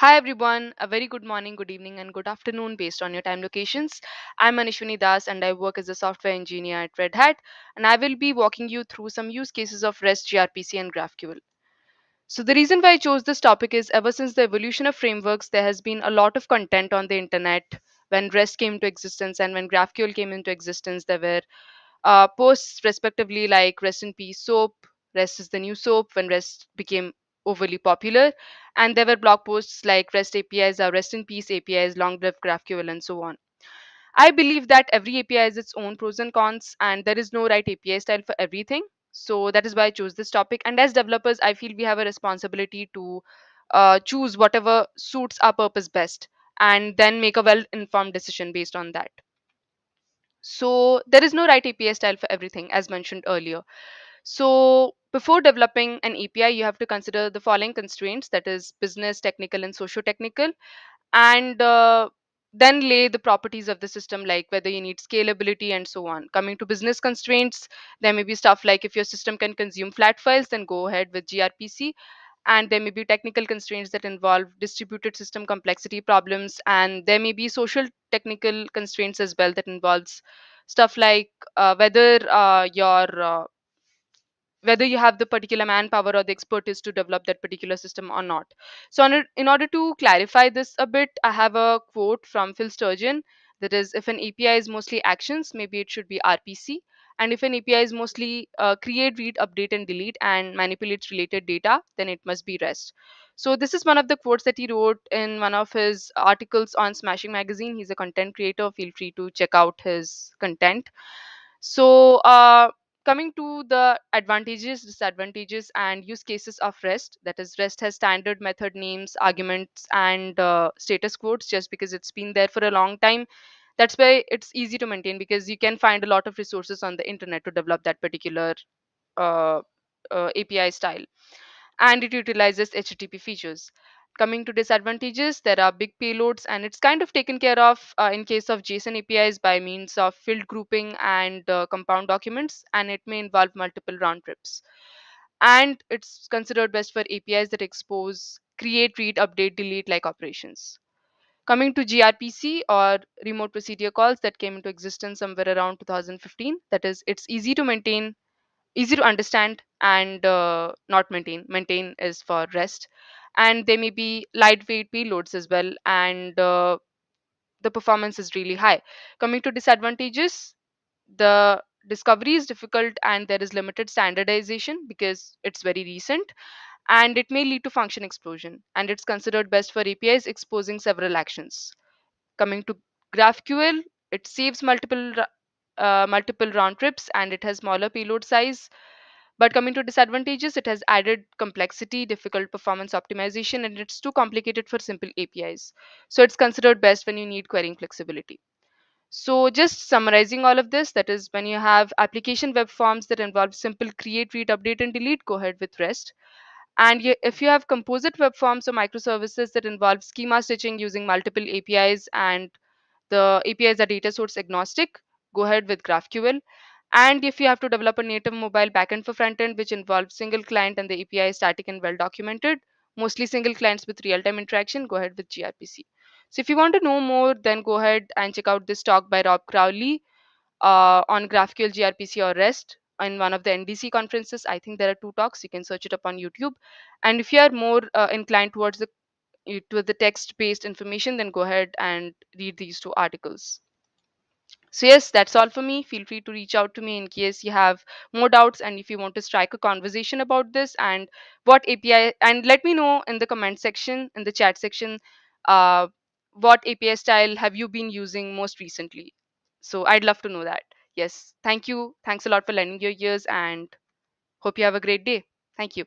Hi everyone, a very good morning, good evening, and good afternoon based on your time locations. I'm Anishwini Das and I work as a software engineer at Red Hat, and I will be walking you through some use cases of REST gRPC and GraphQL. So, the reason why I chose this topic is ever since the evolution of frameworks, there has been a lot of content on the internet when REST came to existence and when GraphQL came into existence. There were uh, posts, respectively, like REST in Peace Soap, REST is the new soap, when REST became overly popular. And there were blog posts like REST APIs or uh, REST in Peace APIs, Long Live GraphQL, and so on. I believe that every API has its own pros and cons, and there is no right API style for everything. So that is why I chose this topic. And as developers, I feel we have a responsibility to uh, choose whatever suits our purpose best and then make a well informed decision based on that. So there is no right API style for everything, as mentioned earlier. So before developing an API, you have to consider the following constraints that is business, technical, and socio-technical, and uh, then lay the properties of the system like whether you need scalability and so on coming to business constraints there may be stuff like if your system can consume flat files then go ahead with grpc and there may be technical constraints that involve distributed system complexity problems and there may be social technical constraints as well that involves stuff like uh, whether uh, your uh, whether you have the particular manpower or the expertise to develop that particular system or not. So, in order to clarify this a bit, I have a quote from Phil Sturgeon that is, if an API is mostly actions, maybe it should be RPC. And if an API is mostly uh, create, read, update, and delete and manipulates related data, then it must be REST. So this is one of the quotes that he wrote in one of his articles on Smashing Magazine. He's a content creator. Feel free to check out his content. So uh, coming to the advantages disadvantages and use cases of rest that is rest has standard method names arguments and uh, status quotes just because it's been there for a long time that's why it's easy to maintain because you can find a lot of resources on the internet to develop that particular uh, uh, api style and it utilizes http features Coming to disadvantages, there are big payloads, and it's kind of taken care of uh, in case of JSON APIs by means of field grouping and uh, compound documents, and it may involve multiple round trips. And it's considered best for APIs that expose create, read, update, delete like operations. Coming to gRPC or remote procedure calls that came into existence somewhere around 2015, that is, it's easy to maintain easy to understand and uh, not maintain maintain is for rest and they may be lightweight payloads as well and uh, the performance is really high coming to disadvantages the discovery is difficult and there is limited standardization because it's very recent and it may lead to function explosion and it's considered best for apis exposing several actions coming to graphql it saves multiple uh, multiple round trips and it has smaller payload size but coming to disadvantages, it has added complexity, difficult performance optimization, and it's too complicated for simple APIs. So it's considered best when you need querying flexibility. So just summarizing all of this, that is when you have application web forms that involve simple create, read, update, and delete, go ahead with REST. And you, if you have composite web forms or microservices that involve schema stitching using multiple APIs and the APIs are data source agnostic, go ahead with GraphQL. And if you have to develop a native mobile backend for frontend, which involves single client and the API is static and well documented, mostly single clients with real-time interaction, go ahead with gRPC. So if you want to know more, then go ahead and check out this talk by Rob Crowley uh, on GraphQL gRPC or REST in one of the NDC conferences. I think there are two talks. You can search it up on YouTube. And if you are more uh, inclined towards the to the text-based information, then go ahead and read these two articles. So, yes, that's all for me. Feel free to reach out to me in case you have more doubts and if you want to strike a conversation about this and what API, and let me know in the comment section, in the chat section, uh, what API style have you been using most recently? So, I'd love to know that. Yes, thank you. Thanks a lot for lending your ears and hope you have a great day. Thank you.